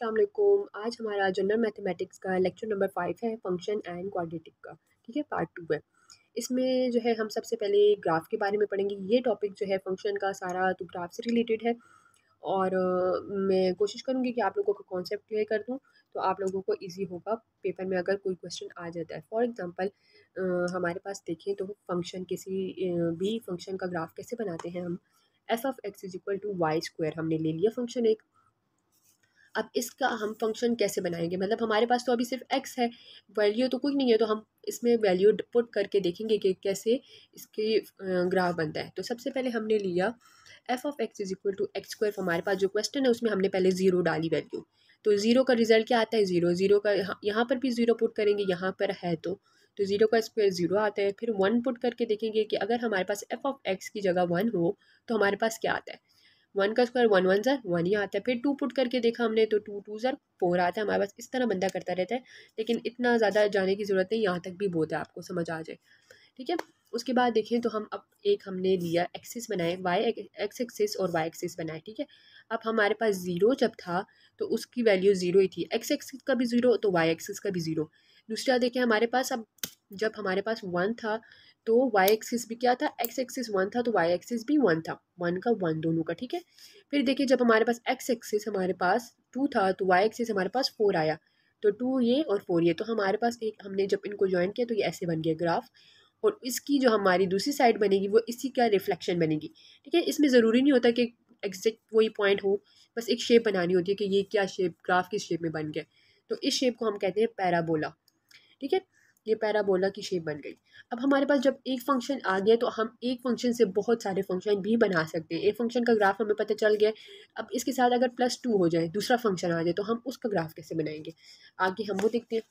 असलम आज हमारा general mathematics का लेक्चर नंबर फाइव है फंक्शन एंड क्वाड्रेटिक का ठीक है पार्ट टू है इसमें जो है हम सबसे पहले ग्राफ के बारे में पढ़ेंगे ये टॉपिक जो है फंक्शन का सारा तो ग्राफ से रिलेटेड है और मैं कोशिश करूँगी कि आप लोगों का कॉन्सेप्ट क्लियर कर दूँ तो आप लोगों को ईजी होगा पेपर में अगर कोई क्वेश्चन आ जाता है फॉर एग्ज़ाम्पल हमारे पास देखें तो फंक्शन किसी भी फंक्शन का ग्राफ कैसे बनाते हैं हम F of X is equal to Y square हमने ले लिया फंक्शन एक अब इसका हम फंक्शन कैसे बनाएंगे मतलब हमारे पास तो अभी सिर्फ एक्स है वैल्यू तो कोई नहीं है तो हम इसमें वैल्यू पुट करके देखेंगे कि कैसे इसके ग्राफ बनता है तो सबसे पहले हमने लिया F of X is equal to X square हमारे पास जो क्वेश्चन है उसमें हमने पहले ज़ीरो डाली वैल्यू तो ज़ीरो का रिजल्ट क्या आता है ज़ीरो ज़ीरो का यहाँ पर भी ज़ीरो पुट करेंगे यहाँ पर है तो तो ज़ीरो का स्क्वायर ज़ीरो आता है फिर वन पुट करके देखेंगे कि अगर हमारे पास एफ ऑफ एक्स की जगह वन हो तो हमारे पास क्या आता है वन का स्क्वायर वन वन ज़र वन ही आता है फिर टू पुट करके देखा हमने तो टू टू ज़र फोर आता है हमारे पास इस तरह बंदा करता रहता है लेकिन इतना ज़्यादा जाने की ज़रूरत नहीं यहाँ तक भी बहुत है आपको समझ आ जाए ठीक है उसके बाद देखें तो हम अब एक हमने लिया एक्सिस बनाए वाई एक्स एक्सिस और वाई एक्सिस बनाए ठीक है अब हमारे पास ज़ीरो जब था तो उसकी वैल्यू ज़ीरो ही थी एक्स एक्सिस का भी ज़ीरो तो वाई एक्सिस का भी ज़ीरो दूसरा देखें हमारे पास अब जब हमारे पास वन था तो वाई एक्सिस भी क्या था एक्स एक्सिस वन था तो वाई एक्सिस भी वन था वन का वन दोनों का ठीक है फिर देखिए जब हमारे पास एक्स एक्सिस हमारे पास टू था तो वाई एक्सिस हमारे पास फोर आया तो टू ये और फोर ये तो हमारे पास एक हमने जब इनको ज्वाइन किया तो ये ऐसे बन गया ग्राफ और इसकी जो हमारी दूसरी साइड बनेगी वो इसी का रिफ्लेक्शन बनेगी ठीक है इसमें ज़रूरी नहीं होता कि एग्जैक्ट वही पॉइंट हो बस एक शेप बनानी होती है कि ये क्या शेप ग्राफ किस शेप में बन गया तो इस शेप को हम कहते हैं पैराबोला ठीक है ये पैराबोला की शेप बन गई अब हमारे पास जब एक फंक्शन आ गया तो हम एक फंक्शन से बहुत सारे फंक्शन भी बना सकते हैं एक फंक्शन का ग्राफ हमें पता चल गया अब इसके साथ अगर प्लस टू हो जाए दूसरा फंक्शन आ जाए तो हम उसका ग्राफ कैसे बनाएंगे आगे हम वो देखते हैं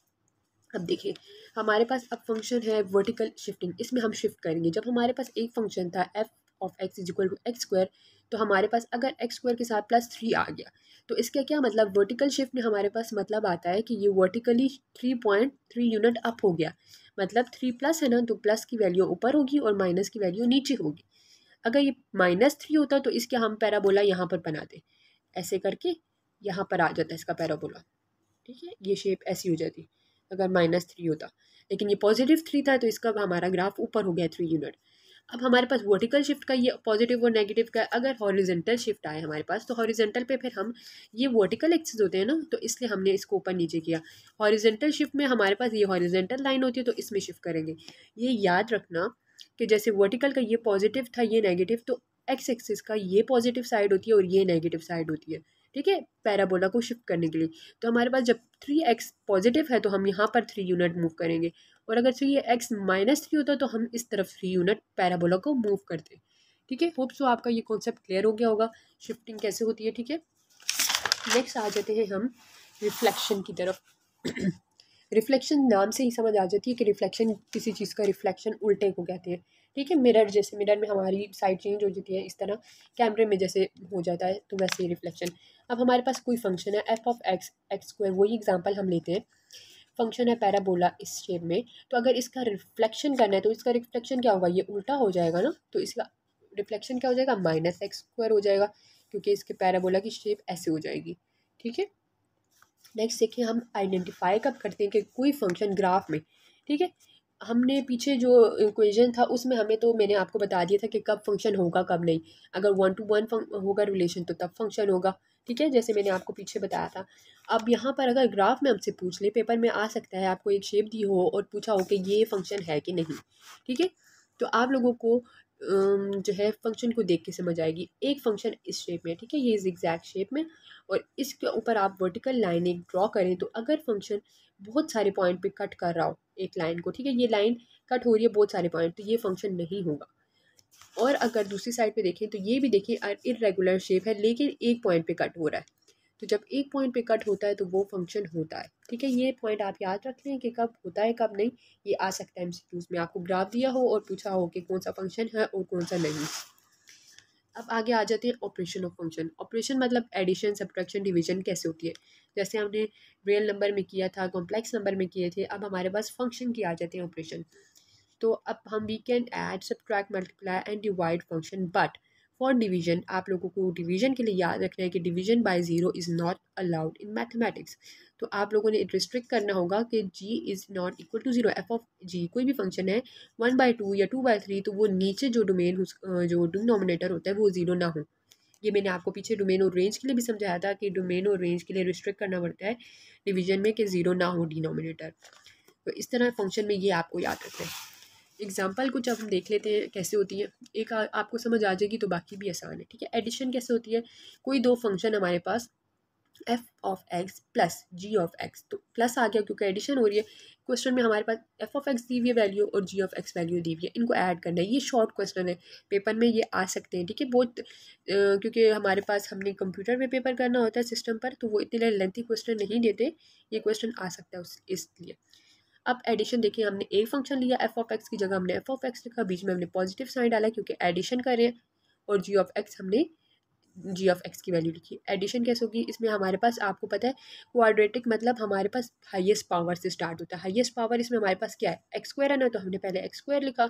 अब देखिए हमारे पास अब फंक्शन है वर्टिकल शिफ्टिंग इसमें हम शिफ्ट करेंगे जब हमारे पास एक फंक्शन था F of X is equal to X square तो हमारे पास अगर एक्स स्क्वायर के साथ प्लस थ्री आ गया तो इसका क्या मतलब वर्टिकल शिफ्ट में हमारे पास मतलब आता है कि ये vertically three point three unit up हो गया मतलब थ्री प्लस है ना तो प्लस की वैल्यू ऊपर होगी और माइनस की वैल्यू नीचे होगी अगर ये माइनस थ्री होता तो इसके हम पैराबोला यहाँ पर बनाते ऐसे करके यहाँ पर आ जाता इसका पैराबोला ठीक है ये शेप ऐसी हो जाती अगर माइनस थ्री होता लेकिन ये पॉजिटिव थ्री था तो इसका हमारा ग्राफ ऊपर हो गया थ्री यूनिट अब हमारे पास वर्टिकल शिफ्ट का ये पॉजिटिव और नेगेटिव का अगर हॉरिजेंटल शिफ्ट आए हमारे पास तो हॉरिजेंटल पे फिर हम ये वर्टिकल एक्सेस होते हैं ना तो इसलिए हमने इसको ऊपर नीचे किया हॉरिजेंटल शिफ्ट में हमारे पास ये हॉरिजेंटल लाइन होती है तो इसमें शिफ्ट करेंगे ये याद रखना कि जैसे वर्टिकल का ये पॉजिटिव था ये नेगेटिव तो एक्स एक्सिस का ये पॉजिटिव साइड होती है और ये नेगेटिव साइड होती है ठीक है पैराबोला को शिफ्ट करने के लिए तो हमारे पास जब थ्री एक्स पॉजिटिव है तो हम यहाँ पर थ्री यूनिट मूव करेंगे और अगर थ्री एक्स माइनस थ्री होता तो हम इस तरफ थ्री यूनिट पैराबोला को मूव करते ठीक है होप सो आपका ये कॉन्सेप्ट क्लियर हो गया होगा शिफ्टिंग कैसे होती है ठीक है नेक्स्ट आ जाते हैं हम रिफ्लेक्शन की तरफ रिफ्लेक्शन नाम से ही समझ आ जाती है कि रिफ्लेक्शन किसी चीज़ का रिफ्लेक्शन उल्टे को कहते हैं ठीक है मिरर जैसे मिरर में हमारी साइड चेंज हो जाती है इस तरह कैमरे में जैसे हो जाता है तो वैसे ही रिफ्लेक्शन अब हमारे पास कोई फंक्शन है F of X X square वही एग्जांपल हम लेते हैं फंक्शन है पैराबोला इस शेप में तो अगर इसका रिफ्लेक्शन करना है तो इसका रिफ्लेक्शन क्या होगा ये उल्टा हो जाएगा ना तो इसका रिफ्लेक्शन क्या हो जाएगा माइनस एक्स स्क्वायर हो जाएगा क्योंकि इसके पैराबोला की शेप ऐसे हो जाएगी ठीक है नेक्स्ट देखिए हम आइडेंटिफाई कब करते हैं कि कोई फंक्शन ग्राफ में ठीक है हमने पीछे जो इक्वेशन था उसमें हमें तो मैंने आपको बता दिया था कि कब फंक्शन होगा कब नहीं अगर वन टू वन होगा रिलेशन तो तब फंक्शन होगा ठीक है जैसे मैंने आपको पीछे बताया था अब यहाँ पर अगर ग्राफ में हमसे पूछ ले पेपर में आ सकता है आपको एक शेप दी हो और पूछा हो कि ये फंक्शन है कि नहीं ठीक है तो आप लोगों को जो है फंक्शन को देख के समझ आएगी एक फंक्शन इस शेप में ठीक है ये इस एग्जैक्ट शेप में और इसके ऊपर आप वर्टिकल लाइन एक ड्रॉ करें तो अगर फंक्शन बहुत सारे पॉइंट पे कट कर रहा हो एक लाइन को ठीक है ये लाइन कट हो रही है बहुत सारे पॉइंट तो ये फंक्शन नहीं होगा और अगर दूसरी साइड पे देखें तो ये भी देखें इरेगुलर शेप है लेकिन एक पॉइंट पे कट हो रहा है तो जब एक पॉइंट पे कट होता है तो वो फंक्शन होता है ठीक है ये पॉइंट आप याद रख लें कि कब होता है कब नहीं ये आ सकता है एम में आपको ग्राफ दिया हो और पूछा हो कि कौन सा फंक्शन है और कौन सा नहीं अब आगे आ जाते हैं ऑपरेशन ऑफ फंक्शन ऑपरेशन मतलब एडिशन सब्ट्रैक्शन डिवीजन कैसे होती है जैसे हमने रियल नंबर में किया था कॉम्प्लेक्स नंबर में किए थे अब हमारे पास फंक्शन की आ जाते हैं ऑपरेशन तो अब हम we can add subtract multiply and divide function but for division आप लोगों को डिवीजन के लिए याद रखना है कि division by zero is not allowed in mathematics तो आप लोगों ने रिस्ट्रिक्ट करना होगा कि G is not equal to zero F of G कोई भी फंक्शन है वन बाई टू या टू बाई थ्री तो वो नीचे जो डोमेन जो डिनोमिनेटर होता है वो ज़ीरो ना हो ये मैंने आपको पीछे डोमेन और रेंज के लिए भी समझाया था कि डोमेन और रेंज के लिए रिस्ट्रिक्ट करना पड़ता है डिवीजन में कि ज़ीरो ना हो डिनोमिनेटर तो इस तरह फंक्शन में ये आपको याद रखते हैं एग्जाम्पल कुछ अब हम देख लेते हैं कैसे होती है एक आ, आपको समझ आ जाएगी तो बाकी भी आसान है ठीक है एडिशन कैसे होती है कोई दो फंक्शन हमारे पास F of X plus G of X तो प्लस आ गया क्योंकि एडिशन हो रही है क्वेश्चन में हमारे पास एफ ऑफ एक्स दी हुई है वैल्यू और जी ऑफ एक्स वैल्यू दी हुई है इनको ऐड करना है ये शॉर्ट क्वेश्चन है पेपर में ये आ सकते हैं ठीक है बहुत क्योंकि हमारे पास हमने कंप्यूटर में पेपर करना होता है सिस्टम पर तो वो इतने लेंथी क्वेश्चन नहीं देते ये क्वेश्चन आ सकता है उस इसलिए अब एडिशन देखिए हमने एक फंक्शन लिया एफ ऑफ एक्स की जगह हमने एफ ऑफ एक्स लिखा बीच में हमने पॉजिटिव साइन डाला क्योंकि एडिशन करें और जी ऑफ एक्स हमने जी ऑफ एक्स की वैल्यू लिखी एडिशन कैसे होगी इसमें हमारे पास आपको पता है क्वाड्रेटिक मतलब हमारे पास हाईएस्ट पावर से स्टार्ट होता है हाईएस्ट पावर इसमें हमारे पास क्या है एक्स स्क्वायर है ना तो हमने पहले एक्स स्क्वायर लिखा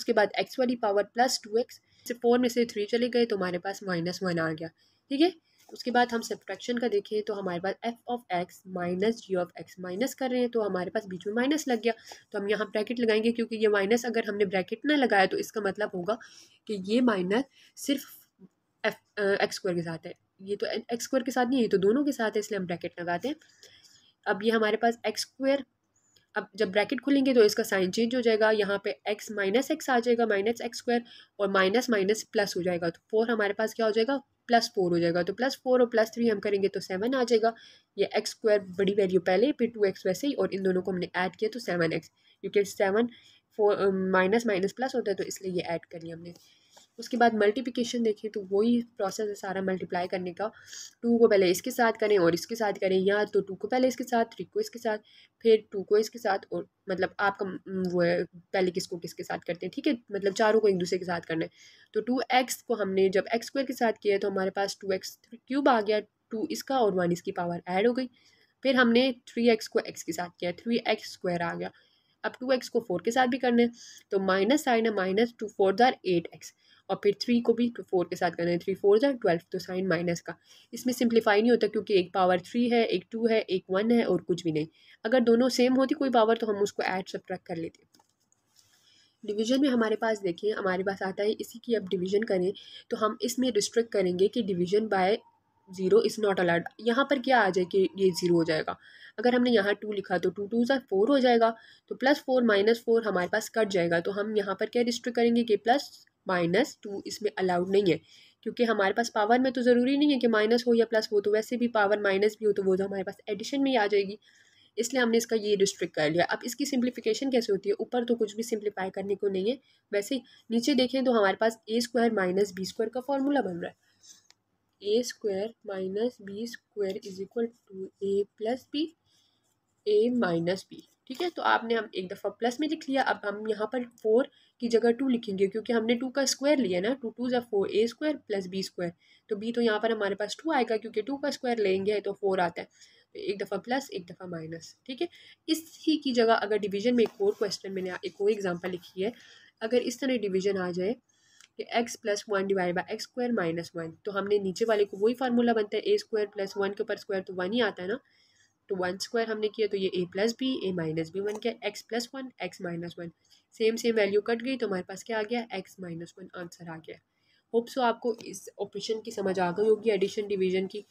उसके बाद एक्स वाली पावर प्लस टू एक्स से फोर में से थ्री चले गए तो हमारे पास माइनस वन आ गया ठीक है उसके बाद हम सब्ट्रैक्शन का देखें तो हमारे पास F of X minus G of X minus कर रहे हैं तो हमारे पास बीच में माइनस लग गया तो हम यहाँ ब्रैकेट लगाएंगे क्योंकि ये माइनस अगर हमने ब्रैकेट ना लगाया तो इसका मतलब होगा कि ये माइनस सिर्फ एफ एक्स स्क्वायर के साथ है ये तो एक्स स्क्वायर के साथ नहीं है ये तो दोनों के साथ है इसलिए हम ब्रैकेट लगाते हैं अब ये हमारे पास एक्स स्क्वायर अब जब ब्रैकेट खुलेंगे तो इसका साइन चेंज हो जाएगा यहाँ पे x माइनस एक्स आ जाएगा माइनस एक्स स्क्वायर और माइनस माइनस प्लस हो जाएगा तो फोर हमारे पास क्या हो जाएगा प्लस फोर हो जाएगा तो प्लस फोर और प्लस थ्री हम करेंगे तो सेवन आ जाएगा ये एक्स स्क्वायर बड़ी वैल्यू पहले फिर टू एक्स वैसे ही और इन दोनों को हमने ऐड किया तो सेवन एक्स क्योंकि seven four minus minus plus होता है तो इसलिए ये ऐड कर लिया हमने उसके बाद मल्टीप्लिकेशन देखें तो वही प्रोसेस है सारा मल्टीप्लाई करने का टू को पहले इसके साथ करें और इसके साथ करें या तो टू को पहले इसके साथ थ्री को इसके साथ फिर टू को इसके साथ और मतलब आपका वो है पहले किसको किसके साथ करते हैं ठीक है मतलब चारों को एक दूसरे के साथ करना है तो टू एक्स को हमने जब एक्स स्क्वायर के साथ किया तो हमारे पास टू एक्स क्यूब आ गया टू इसका और वन इसकी पावर ऐड हो गई फिर हमने थ्री एक्स को एक्स के साथ किया थ्री एक्स स्क्वायर आ गया अब टू एक्स को फोर के साथ भी करना है तो माइनस साइन है माइनस टू फोर दर एट एक्स और फिर थ्री को भी फोर तो के साथ करना है थ्री फोर जा ट्वेल्व तो साइन माइनस का इसमें सिंप्लीफाई नहीं होता क्योंकि एक पावर थ्री है एक टू है एक वन है और कुछ भी नहीं अगर दोनों सेम होती कोई पावर तो हम उसको ऐड सब कर लेते डिवीज़न में हमारे पास देखिए हमारे पास आता है इसी की अब डिवीज़न करें तो हम इसमें रिस्ट्रिक्ट करेंगे कि division by zero is not allowed यहाँ पर क्या आ जाए कि ये ज़ीरो हो जाएगा अगर हमने यहाँ टू लिखा तो टू टू ज़ा फोर हो जाएगा तो प्लस फोर माइनस फोर हमारे पास कट जाएगा तो हम यहाँ पर क्या रिस्ट्रिक्ट करेंगे कि प्लस माइनस टू इसमें अलाउड नहीं है क्योंकि हमारे पास पावर में तो ज़रूरी नहीं है कि माइनस हो या प्लस हो तो वैसे भी पावर माइनस भी हो तो वो तो हमारे पास एडिशन में ही आ जाएगी इसलिए हमने इसका ये रिस्ट्रिक्ट कर लिया अब इसकी सिंप्लीफिकेशन कैसे होती है ऊपर तो कुछ भी सिंप्लीफाई करने को नहीं है वैसे नीचे देखें तो हमारे पास A square minus B square का फॉर्मूला बन रहा है A square minus B square is equal to A plus B A minus B ठीक है तो आपने हम एक दफ़ा प्लस में लिख लिया अब हम यहाँ पर फोर की जगह टू लिखेंगे क्योंकि हमने टू का स्क्वायर लिया ना टू टू ज़ा four A square plus B square तो बी तो यहाँ पर हमारे पास टू आएगा क्योंकि टू का स्क्वायर लेंगे तो फोर आता है तो एक दफ़ा प्लस एक दफ़ा माइनस ठीक है इसी की जगह अगर डिवीजन में एक और क्वेश्चन मैंने एक और एग्जाम्पल लिखी है अगर इस तरह डिवीजन आ जाए कि X plus one divide by X square minus one तो हमने नीचे वाले को वही फार्मूला बनता है ए स्क्वायर प्लस वन के ऊपर स्क्वायर तो वन ही आता है ना तो वन स्क्वायर हमने किया तो ये A plus B A minus B one क्या X plus one X minus one same same value cut गई तो हमारे पास क्या आ गया एक्स माइनस वन आंसर आ गया होप सो आपको इस ऑपरेशन की समझ आ गई होगी एडिशन डिवीजन की